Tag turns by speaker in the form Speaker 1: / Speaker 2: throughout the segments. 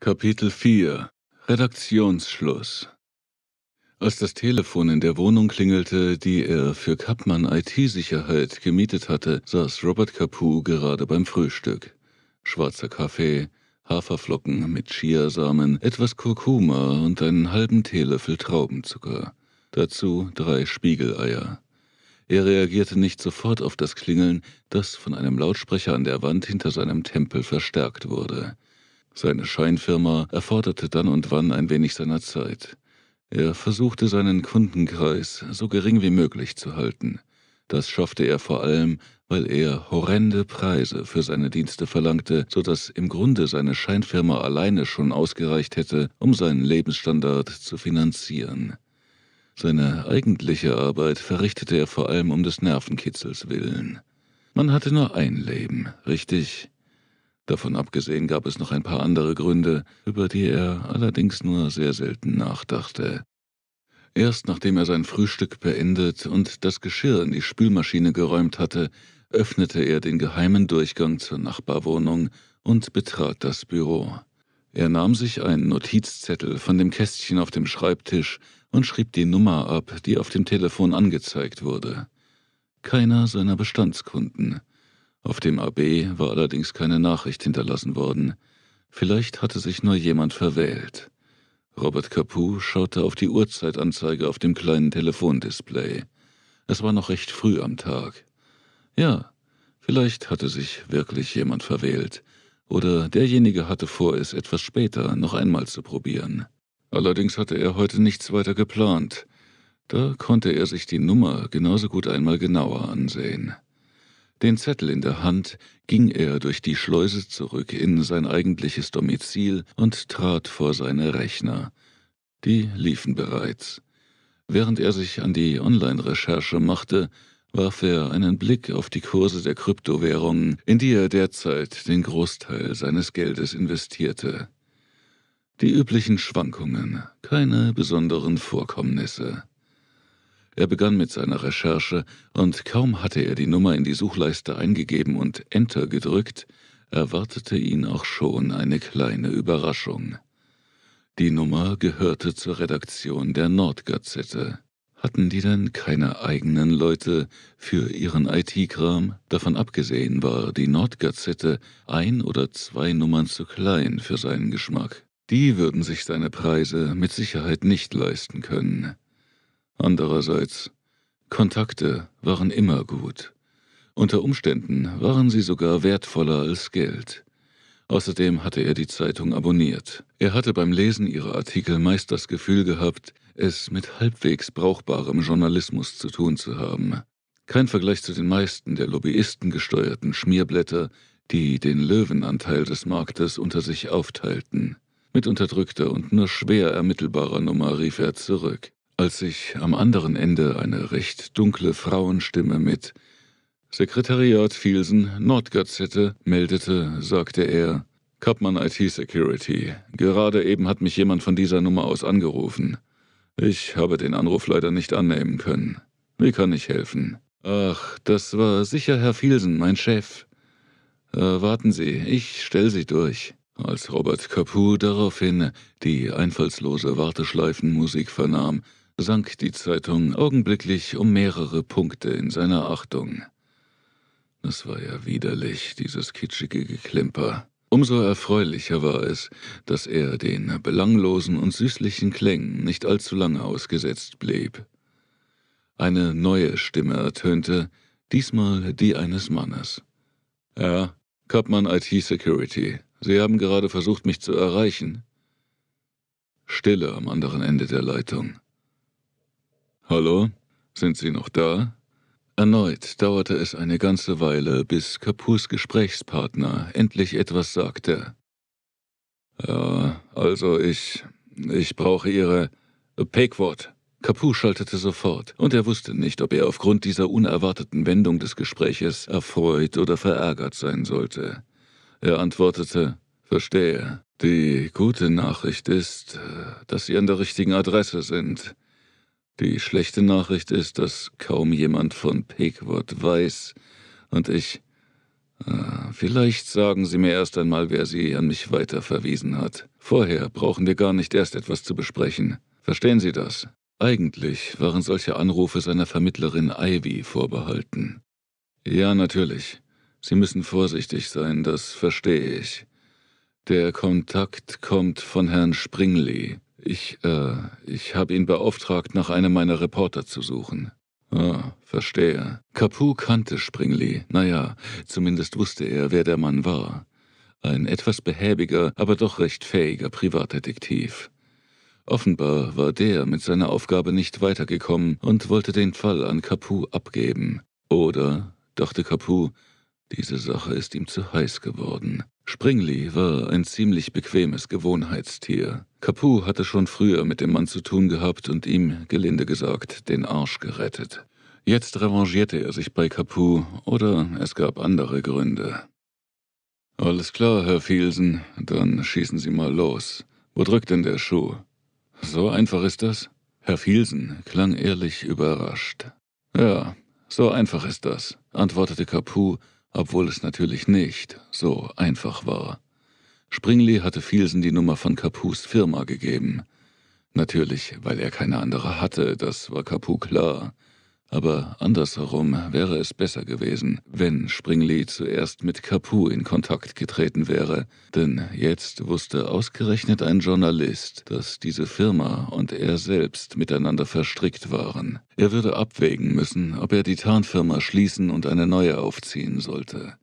Speaker 1: Kapitel 4 Redaktionsschluss Als das Telefon in der Wohnung klingelte, die er für Kappmann IT-Sicherheit gemietet hatte, saß Robert Capu gerade beim Frühstück. Schwarzer Kaffee, Haferflocken mit Chiasamen, etwas Kurkuma und einen halben Teelöffel Traubenzucker. Dazu drei Spiegeleier. Er reagierte nicht sofort auf das Klingeln, das von einem Lautsprecher an der Wand hinter seinem Tempel verstärkt wurde. Seine Scheinfirma erforderte dann und wann ein wenig seiner Zeit. Er versuchte seinen Kundenkreis so gering wie möglich zu halten. Das schaffte er vor allem, weil er horrende Preise für seine Dienste verlangte, so dass im Grunde seine Scheinfirma alleine schon ausgereicht hätte, um seinen Lebensstandard zu finanzieren. Seine eigentliche Arbeit verrichtete er vor allem um des Nervenkitzels willen. Man hatte nur ein Leben, richtig? Davon abgesehen gab es noch ein paar andere Gründe, über die er allerdings nur sehr selten nachdachte. Erst nachdem er sein Frühstück beendet und das Geschirr in die Spülmaschine geräumt hatte, öffnete er den geheimen Durchgang zur Nachbarwohnung und betrat das Büro. Er nahm sich einen Notizzettel von dem Kästchen auf dem Schreibtisch und schrieb die Nummer ab, die auf dem Telefon angezeigt wurde. Keiner seiner Bestandskunden. Auf dem AB war allerdings keine Nachricht hinterlassen worden. Vielleicht hatte sich nur jemand verwählt. Robert Capu schaute auf die Uhrzeitanzeige auf dem kleinen Telefondisplay. Es war noch recht früh am Tag. Ja, vielleicht hatte sich wirklich jemand verwählt. Oder derjenige hatte vor, es etwas später noch einmal zu probieren. Allerdings hatte er heute nichts weiter geplant. Da konnte er sich die Nummer genauso gut einmal genauer ansehen. Den Zettel in der Hand ging er durch die Schleuse zurück in sein eigentliches Domizil und trat vor seine Rechner. Die liefen bereits. Während er sich an die Online-Recherche machte, warf er einen Blick auf die Kurse der Kryptowährungen, in die er derzeit den Großteil seines Geldes investierte. Die üblichen Schwankungen, keine besonderen Vorkommnisse. Er begann mit seiner Recherche, und kaum hatte er die Nummer in die Suchleiste eingegeben und Enter gedrückt, erwartete ihn auch schon eine kleine Überraschung. Die Nummer gehörte zur Redaktion der Nordgazette. Hatten die denn keine eigenen Leute für ihren IT-Kram? Davon abgesehen war die Nordgazette ein oder zwei Nummern zu klein für seinen Geschmack. Die würden sich seine Preise mit Sicherheit nicht leisten können. Andererseits, Kontakte waren immer gut. Unter Umständen waren sie sogar wertvoller als Geld. Außerdem hatte er die Zeitung abonniert. Er hatte beim Lesen ihrer Artikel meist das Gefühl gehabt, es mit halbwegs brauchbarem Journalismus zu tun zu haben. Kein Vergleich zu den meisten der Lobbyisten gesteuerten Schmierblätter, die den Löwenanteil des Marktes unter sich aufteilten. Mit unterdrückter und nur schwer ermittelbarer Nummer rief er zurück als sich am anderen Ende eine recht dunkle Frauenstimme mit Sekretariat Vielsen, Nordgazette meldete, sagte er, Kappmann IT Security, gerade eben hat mich jemand von dieser Nummer aus angerufen. Ich habe den Anruf leider nicht annehmen können. Wie kann ich helfen? Ach, das war sicher Herr Vielsen, mein Chef. Äh, warten Sie, ich stelle Sie durch. Als Robert Capu daraufhin die einfallslose Warteschleifenmusik vernahm, sank die Zeitung augenblicklich um mehrere Punkte in seiner Achtung. Es war ja widerlich, dieses kitschige Geklimper. Umso erfreulicher war es, dass er den belanglosen und süßlichen Klängen nicht allzu lange ausgesetzt blieb. Eine neue Stimme ertönte, diesmal die eines Mannes. Ja, Kappmann IT Security. Sie haben gerade versucht, mich zu erreichen. Stille am anderen Ende der Leitung. Hallo? Sind Sie noch da? Erneut dauerte es eine ganze Weile, bis Kapurs Gesprächspartner endlich etwas sagte. Ja, also ich. ich brauche Ihre. Pegwort. Kapu schaltete sofort, und er wusste nicht, ob er aufgrund dieser unerwarteten Wendung des Gespräches erfreut oder verärgert sein sollte. Er antwortete Verstehe. Die gute Nachricht ist, äh, dass Sie an der richtigen Adresse sind. Die schlechte Nachricht ist, dass kaum jemand von Pequod weiß und ich... Ah, vielleicht sagen Sie mir erst einmal, wer Sie an mich weiterverwiesen hat. Vorher brauchen wir gar nicht erst etwas zu besprechen. Verstehen Sie das? Eigentlich waren solche Anrufe seiner Vermittlerin Ivy vorbehalten. Ja, natürlich. Sie müssen vorsichtig sein, das verstehe ich. Der Kontakt kommt von Herrn Springley, ich, äh, ich habe ihn beauftragt, nach einem meiner Reporter zu suchen. Ah, verstehe. Capu kannte Springley. Naja, zumindest wusste er, wer der Mann war. Ein etwas behäbiger, aber doch recht fähiger Privatdetektiv. Offenbar war der mit seiner Aufgabe nicht weitergekommen und wollte den Fall an Capu abgeben. Oder, dachte Capu, diese Sache ist ihm zu heiß geworden. Springli war ein ziemlich bequemes Gewohnheitstier. Capu hatte schon früher mit dem Mann zu tun gehabt und ihm, gelinde gesagt, den Arsch gerettet. Jetzt revanchierte er sich bei Capu oder es gab andere Gründe. Alles klar, Herr Fielsen, dann schießen Sie mal los. Wo drückt denn der Schuh? So einfach ist das? Herr Fielsen klang ehrlich überrascht. Ja, so einfach ist das, antwortete Capu obwohl es natürlich nicht so einfach war. Springli hatte Fielsen die Nummer von Capus Firma gegeben. Natürlich, weil er keine andere hatte, das war Capu klar. Aber andersherum wäre es besser gewesen, wenn Springley zuerst mit Capu in Kontakt getreten wäre, denn jetzt wusste ausgerechnet ein Journalist, dass diese Firma und er selbst miteinander verstrickt waren. Er würde abwägen müssen, ob er die Tarnfirma schließen und eine neue aufziehen sollte.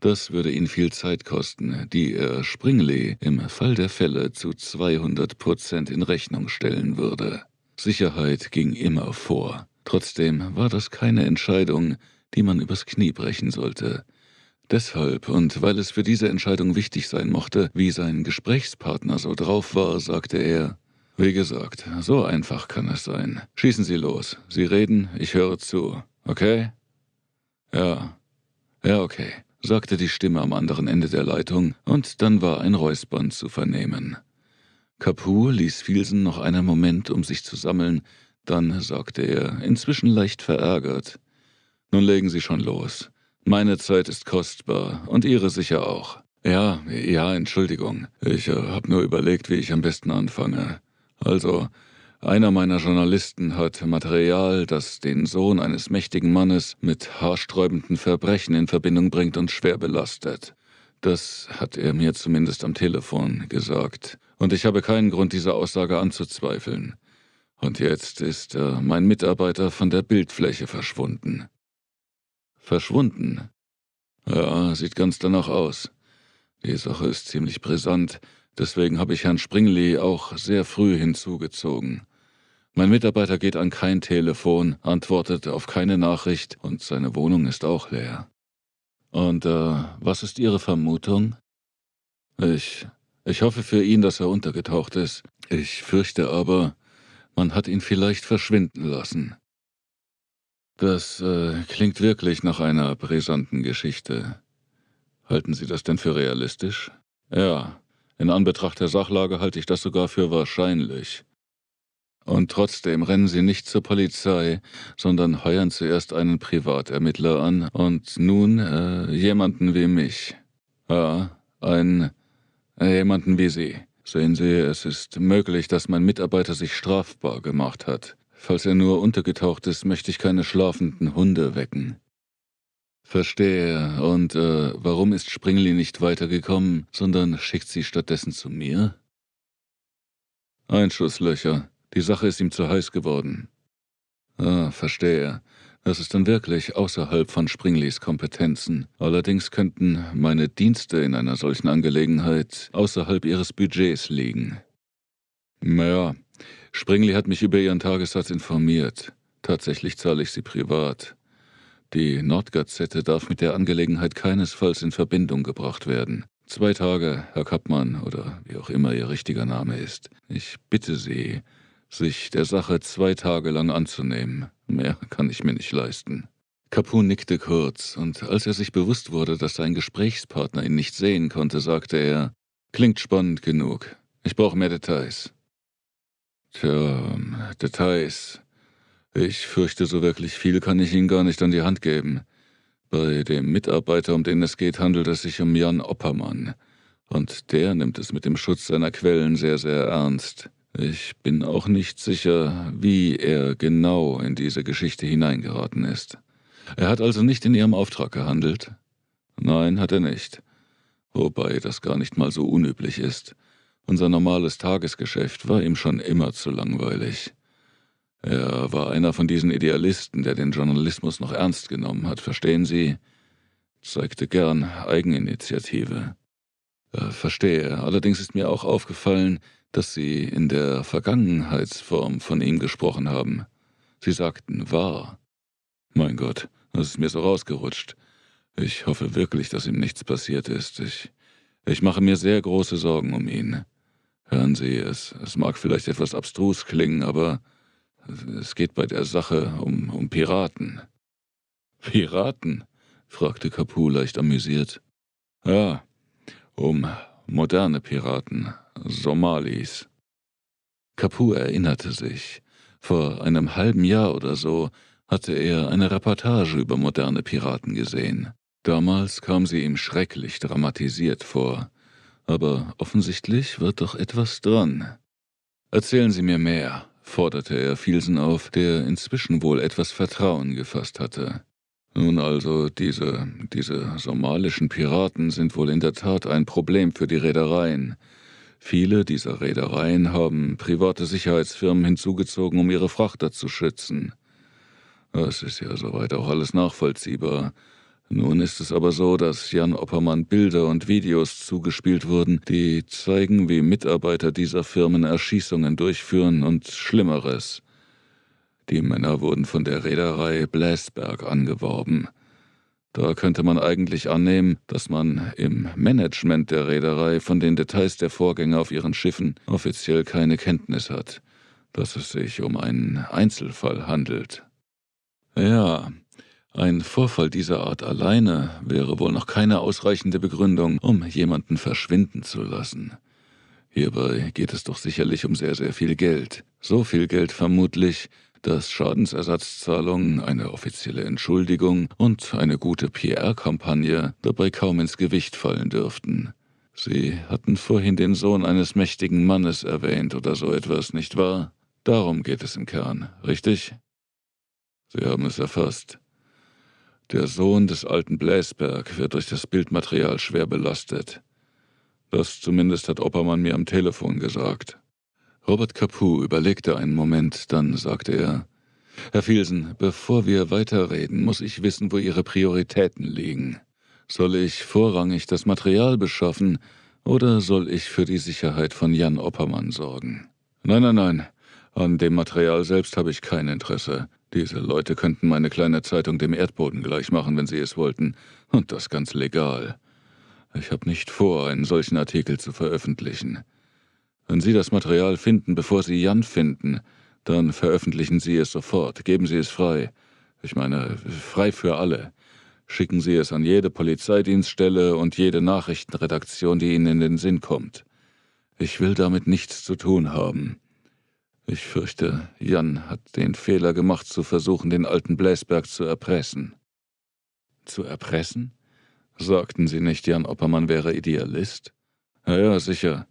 Speaker 1: Das würde ihn viel Zeit kosten, die er Springley im Fall der Fälle zu 200 Prozent in Rechnung stellen würde. Sicherheit ging immer vor. Trotzdem war das keine Entscheidung, die man übers Knie brechen sollte. Deshalb und weil es für diese Entscheidung wichtig sein mochte, wie sein Gesprächspartner so drauf war, sagte er, wie gesagt, so einfach kann es sein. Schießen Sie los. Sie reden, ich höre zu. Okay? Ja. Ja, okay, sagte die Stimme am anderen Ende der Leitung, und dann war ein Räuspern zu vernehmen. Kapur ließ Filsen noch einen Moment, um sich zu sammeln, dann sagte er, inzwischen leicht verärgert. Nun legen Sie schon los. Meine Zeit ist kostbar und Ihre sicher auch. Ja, ja, Entschuldigung. Ich äh, habe nur überlegt, wie ich am besten anfange. Also, einer meiner Journalisten hat Material, das den Sohn eines mächtigen Mannes mit haarsträubenden Verbrechen in Verbindung bringt und schwer belastet. Das hat er mir zumindest am Telefon gesagt. Und ich habe keinen Grund, diese Aussage anzuzweifeln. Und jetzt ist äh, mein Mitarbeiter von der Bildfläche verschwunden. Verschwunden? Ja, sieht ganz danach aus. Die Sache ist ziemlich brisant, deswegen habe ich Herrn Springley auch sehr früh hinzugezogen. Mein Mitarbeiter geht an kein Telefon, antwortet auf keine Nachricht und seine Wohnung ist auch leer. Und äh, was ist Ihre Vermutung? Ich. Ich hoffe für ihn, dass er untergetaucht ist. Ich fürchte aber, man hat ihn vielleicht verschwinden lassen. Das äh, klingt wirklich nach einer brisanten Geschichte. Halten Sie das denn für realistisch? Ja, in Anbetracht der Sachlage halte ich das sogar für wahrscheinlich. Und trotzdem rennen sie nicht zur Polizei, sondern heuern zuerst einen Privatermittler an und nun äh, jemanden wie mich. Ja, einen äh, jemanden wie Sie. Sehen Sie, es ist möglich, dass mein Mitarbeiter sich strafbar gemacht hat. Falls er nur untergetaucht ist, möchte ich keine schlafenden Hunde wecken. Verstehe. Und äh, warum ist Springli nicht weitergekommen, sondern schickt sie stattdessen zu mir? Einschusslöcher. Die Sache ist ihm zu heiß geworden. Ah, verstehe. Das ist dann wirklich außerhalb von Springlis Kompetenzen. Allerdings könnten meine Dienste in einer solchen Angelegenheit außerhalb ihres Budgets liegen. Naja, Springley hat mich über ihren Tagessatz informiert. Tatsächlich zahle ich sie privat. Die Nordgazette darf mit der Angelegenheit keinesfalls in Verbindung gebracht werden. Zwei Tage, Herr Kappmann oder wie auch immer Ihr richtiger Name ist. Ich bitte Sie, sich der Sache zwei Tage lang anzunehmen. Mehr kann ich mir nicht leisten. Capu nickte kurz, und als er sich bewusst wurde, dass sein Gesprächspartner ihn nicht sehen konnte, sagte er, Klingt spannend genug. Ich brauche mehr Details. Tja, Details. Ich fürchte, so wirklich viel kann ich Ihnen gar nicht an die Hand geben. Bei dem Mitarbeiter, um den es geht, handelt es sich um Jan Oppermann. Und der nimmt es mit dem Schutz seiner Quellen sehr, sehr ernst. Ich bin auch nicht sicher, wie er genau in diese Geschichte hineingeraten ist. Er hat also nicht in ihrem Auftrag gehandelt? Nein, hat er nicht. Wobei das gar nicht mal so unüblich ist. Unser normales Tagesgeschäft war ihm schon immer zu langweilig. Er war einer von diesen Idealisten, der den Journalismus noch ernst genommen hat, verstehen Sie? Zeigte gern Eigeninitiative. Äh, verstehe. Allerdings ist mir auch aufgefallen, dass sie in der Vergangenheitsform von ihm gesprochen haben. Sie sagten wahr. Mein Gott, das ist mir so rausgerutscht. Ich hoffe wirklich, dass ihm nichts passiert ist. Ich, ich mache mir sehr große Sorgen um ihn. Hören Sie, es, es mag vielleicht etwas abstrus klingen, aber es geht bei der Sache um, um Piraten. Piraten? fragte Capu leicht amüsiert. Ja, um moderne Piraten, Somalis. Kapu erinnerte sich. Vor einem halben Jahr oder so hatte er eine Reportage über moderne Piraten gesehen. Damals kam sie ihm schrecklich dramatisiert vor. Aber offensichtlich wird doch etwas dran. Erzählen Sie mir mehr, forderte er Filsen auf, der inzwischen wohl etwas Vertrauen gefasst hatte. Nun also, diese, diese somalischen Piraten sind wohl in der Tat ein Problem für die Reedereien. Viele dieser Reedereien haben private Sicherheitsfirmen hinzugezogen, um ihre Frachter zu schützen. Das ist ja soweit auch alles nachvollziehbar. Nun ist es aber so, dass Jan Oppermann Bilder und Videos zugespielt wurden, die zeigen, wie Mitarbeiter dieser Firmen Erschießungen durchführen und Schlimmeres. Die Männer wurden von der Reederei Bläsberg angeworben. Da könnte man eigentlich annehmen, dass man im Management der Reederei von den Details der Vorgänge auf ihren Schiffen offiziell keine Kenntnis hat, dass es sich um einen Einzelfall handelt. Ja, ein Vorfall dieser Art alleine wäre wohl noch keine ausreichende Begründung, um jemanden verschwinden zu lassen. Hierbei geht es doch sicherlich um sehr, sehr viel Geld. So viel Geld vermutlich, dass Schadensersatzzahlungen, eine offizielle Entschuldigung und eine gute PR-Kampagne dabei kaum ins Gewicht fallen dürften. Sie hatten vorhin den Sohn eines mächtigen Mannes erwähnt oder so etwas, nicht wahr? Darum geht es im Kern, richtig? Sie haben es erfasst. Der Sohn des alten Bläsberg wird durch das Bildmaterial schwer belastet. Das zumindest hat Oppermann mir am Telefon gesagt. Robert Capu überlegte einen Moment, dann sagte er, Herr Fielsen, bevor wir weiterreden, muss ich wissen, wo Ihre Prioritäten liegen. Soll ich vorrangig das Material beschaffen oder soll ich für die Sicherheit von Jan Oppermann sorgen? Nein, nein, nein. An dem Material selbst habe ich kein Interesse. Diese Leute könnten meine kleine Zeitung dem Erdboden gleich machen, wenn sie es wollten. Und das ganz legal. Ich habe nicht vor, einen solchen Artikel zu veröffentlichen. Wenn Sie das Material finden, bevor Sie Jan finden, dann veröffentlichen Sie es sofort, geben Sie es frei. Ich meine, frei für alle. Schicken Sie es an jede Polizeidienststelle und jede Nachrichtenredaktion, die Ihnen in den Sinn kommt. Ich will damit nichts zu tun haben. Ich fürchte, Jan hat den Fehler gemacht, zu versuchen, den alten Bläsberg zu erpressen. Zu erpressen? Sagten Sie nicht, Jan Oppermann wäre Idealist? Ja, ja, sicher.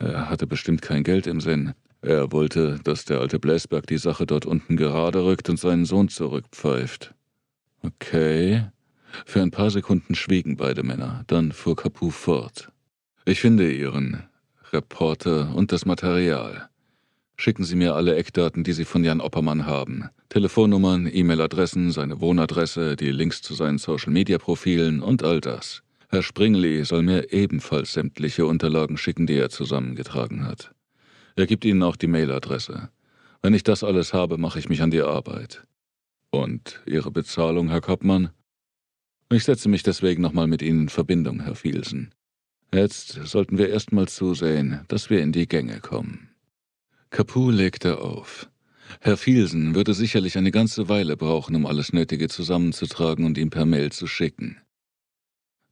Speaker 1: Er hatte bestimmt kein Geld im Sinn. Er wollte, dass der alte Bläsberg die Sache dort unten gerade rückt und seinen Sohn zurückpfeift. Okay. Für ein paar Sekunden schwiegen beide Männer, dann fuhr Capu fort. Ich finde Ihren Reporter und das Material. Schicken Sie mir alle Eckdaten, die Sie von Jan Oppermann haben. Telefonnummern, E-Mail-Adressen, seine Wohnadresse, die Links zu seinen Social-Media-Profilen und all das. Herr Springley soll mir ebenfalls sämtliche Unterlagen schicken, die er zusammengetragen hat. Er gibt Ihnen auch die Mailadresse. Wenn ich das alles habe, mache ich mich an die Arbeit. Und Ihre Bezahlung, Herr Koppmann? Ich setze mich deswegen nochmal mit Ihnen in Verbindung, Herr Fielsen. Jetzt sollten wir erstmal zusehen, dass wir in die Gänge kommen. Capu legte auf. Herr Fielsen würde sicherlich eine ganze Weile brauchen, um alles Nötige zusammenzutragen und ihm per Mail zu schicken.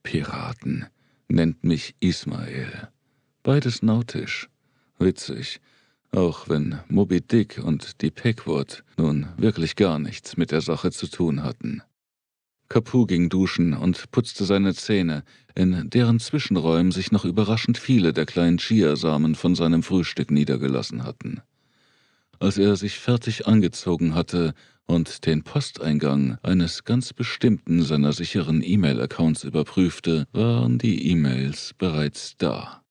Speaker 1: Piraten, nennt mich Ismael. Beides nautisch, witzig, auch wenn Moby Dick und die Packwood nun wirklich gar nichts mit der Sache zu tun hatten. Capu ging duschen und putzte seine Zähne, in deren Zwischenräumen sich noch überraschend viele der kleinen Chiasamen von seinem Frühstück niedergelassen hatten als er sich fertig angezogen hatte und den Posteingang eines ganz bestimmten seiner sicheren E-Mail-Accounts überprüfte, waren die E-Mails bereits da.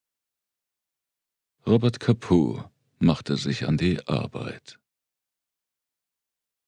Speaker 1: Robert Capu machte sich an die Arbeit.